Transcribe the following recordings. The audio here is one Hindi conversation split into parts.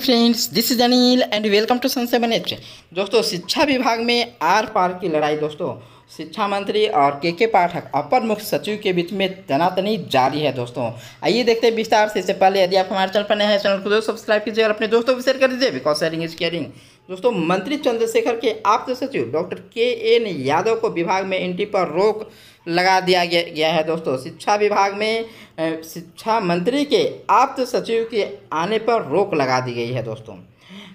friends this is Anil and welcome to sun seven H दोस्तों शिक्षा विभाग में आर पार की लड़ाई दोस्तों शिक्षा मंत्री और के के पाठक अपर मुख्य सचिव के बीच में तनातनी जारी है दोस्तों आइए देखते हैं विस्तार से इससे पहले यदि आप हमारे चैनल पर नए हैं चैनल को जो सब्सक्राइब कीजिए और अपने दोस्तों को शेयर कर दीजिए बिकॉज शेयरिंग इज केयरिंग दोस्तों मंत्री चंद्रशेखर के आप्त सचिव डॉक्टर के एन यादव को विभाग में एंट्री पर रोक लगा दिया गया है दोस्तों शिक्षा विभाग में शिक्षा मंत्री के आप्त सचिव के आने पर रोक लगा दी गई है दोस्तों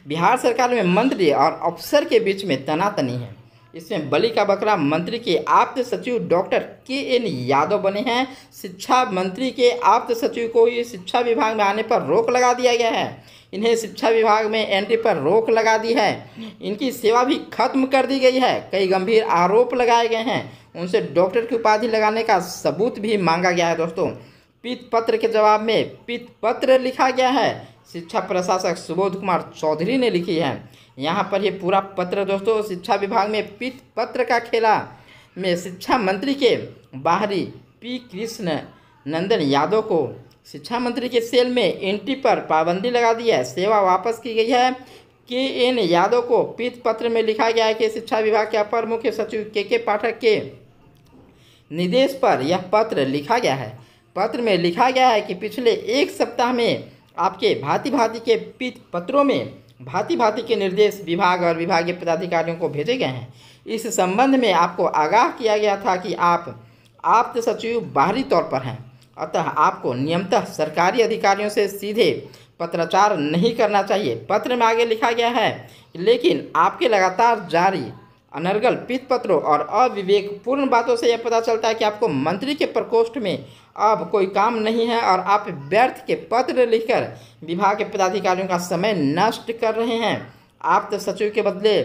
बिहार सरकार में मंत्री और अफसर के बीच में तनातनी है इसमें बलि का बकरा मंत्री के आप्त सचिव डॉक्टर के एन यादव बने हैं शिक्षा मंत्री के आप्त सचिव को ये शिक्षा विभाग में आने पर रोक लगा दिया गया है इन्हें शिक्षा विभाग में एंट्री पर रोक लगा दी है इनकी सेवा भी खत्म कर दी गई है कई गंभीर आरोप लगाए गए हैं उनसे डॉक्टर की उपाधि लगाने का सबूत भी मांगा गया है दोस्तों पीत पत्र के जवाब में पीत पत्र लिखा गया है शिक्षा प्रशासक सुबोध कुमार चौधरी ने लिखी है यहाँ पर ये पूरा पत्र दोस्तों शिक्षा विभाग में पित पत्र का खेला में शिक्षा मंत्री के बाहरी पी कृष्ण नंदन यादव को शिक्षा मंत्री के सेल में एंट्री पर पाबंदी लगा दी है सेवा वापस की गई है के एन यादव को पीत पत्र में लिखा गया है कि शिक्षा विभाग के अपर मुख्य सचिव के के पाठक के निर्देश पर यह पत्र लिखा गया है पत्र में लिखा गया है कि पिछले एक सप्ताह में आपके भांति भांति के पीत पत्रों में भांति भांति के निर्देश विभाग और विभागीय पदाधिकारियों को भेजे गए हैं इस संबंध में आपको आगाह किया गया था कि आप आप तो सचिव बाहरी तौर पर हैं अतः आपको नियमतः सरकारी अधिकारियों से सीधे पत्राचार नहीं करना चाहिए पत्र में आगे लिखा गया है लेकिन आपके लगातार जारी अनर्गल पीत पत्रों और अविवेकपूर्ण बातों से यह पता चलता है कि आपको मंत्री के प्रकोष्ठ में अब कोई काम नहीं है और आप व्यर्थ के पत्र लिखकर विभाग के पदाधिकारियों का समय नष्ट कर रहे हैं आप तो सचिव के बदले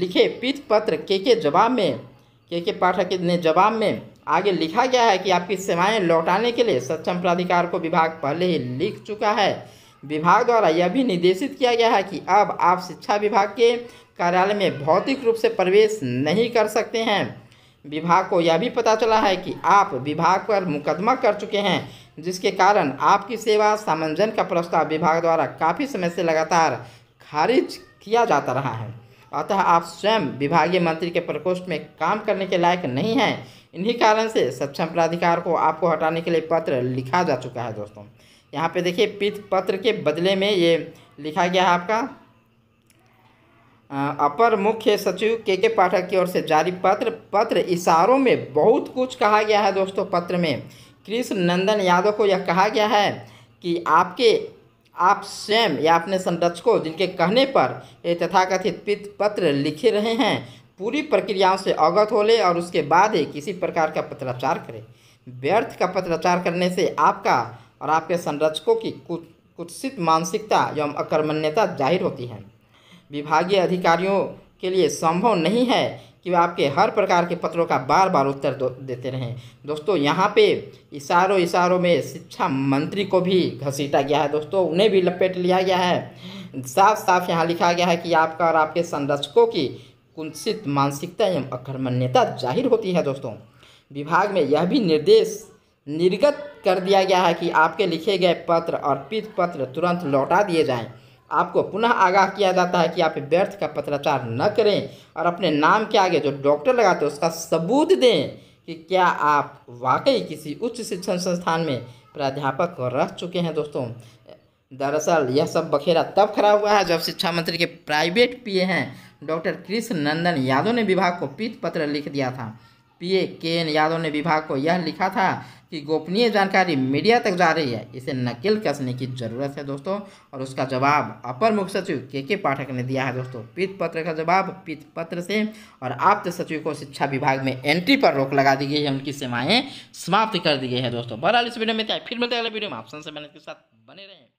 लिखे पीत पत्र के के जवाब में के के पाठक ने जवाब में आगे लिखा गया है कि आपकी सेवाएं लौटाने के लिए सक्षम प्राधिकार को विभाग पहले ही लिख चुका है विभाग द्वारा यह भी निर्देशित किया गया है कि अब आप शिक्षा विभाग के कार्यालय में भौतिक रूप से प्रवेश नहीं कर सकते हैं विभाग को यह भी पता चला है कि आप विभाग पर मुकदमा कर चुके हैं जिसके कारण आपकी सेवा सामंजन का प्रस्ताव विभाग द्वारा काफ़ी समय से लगातार खारिज किया जाता रहा है अतः आप स्वयं विभागीय मंत्री के प्रकोष्ठ में काम करने के लायक नहीं हैं इन्हीं कारण से सक्षम प्राधिकार को आपको हटाने के लिए पत्र लिखा जा चुका है दोस्तों यहाँ पे देखिए पित पत्र के बदले में ये लिखा गया है आपका अपर मुख्य सचिव के के पाठक की ओर से जारी पत्र पत्र इशारों में बहुत कुछ कहा गया है दोस्तों पत्र में कृष्ण नंदन यादव को यह कहा गया है कि आपके आप स्वयं या अपने संरक्षकों जिनके कहने पर ये तथाकथित पत्र लिखे रहे हैं पूरी प्रक्रियाओं से अवगत हो ले और उसके बाद ही किसी प्रकार का पत्राचार करें व्यर्थ का पत्राचार करने से आपका और आपके संरक्षकों की कुत्सित मानसिकता एवं अकर्मण्यता जाहिर होती है विभागीय अधिकारियों के लिए संभव नहीं है कि वे आपके हर प्रकार के पत्रों का बार बार उत्तर देते रहें दोस्तों यहाँ पे इशारों इशारों में शिक्षा मंत्री को भी घसीटा गया है दोस्तों उन्हें भी लपेट लिया गया है साफ साफ यहाँ लिखा गया है कि आपका और आपके संरक्षकों की कुंसित मानसिकता एवं अकर्मण्यता जाहिर होती है दोस्तों विभाग में यह भी निर्देश निर्गत कर दिया गया है कि आपके लिखे गए पत्र और अर्पित पत्र तुरंत लौटा दिए जाएँ आपको पुनः आगाह किया जाता है कि आप व्यर्थ का पत्राचार न करें और अपने नाम के आगे जो डॉक्टर लगाते हैं उसका सबूत दें कि क्या आप वाकई किसी उच्च शिक्षण संस्थान में प्राध्यापक रह चुके हैं दोस्तों दरअसल यह सब बखेरा तब खड़ा हुआ है जब शिक्षा मंत्री के प्राइवेट पीए हैं डॉक्टर कृष्ण नंदन यादव ने विभाग को पीत पत्र लिख दिया था पी ए के एन यादव ने विभाग को यह लिखा था कि गोपनीय जानकारी मीडिया तक जा रही है इसे नकेल कसने की जरूरत है दोस्तों और उसका जवाब अपर मुख्य सचिव के के पाठक ने दिया है दोस्तों पीत पत्र का जवाब पीत पत्र से और आप्त सचिव को शिक्षा विभाग में एंट्री पर रोक लगा दी गई है उनकी सेवाएं समाप्त कर दी गई है दोस्तों बहरहाल इस वीडियो में फिर मिलते हैं अगले वीडियो में आप संसद के साथ बने रहें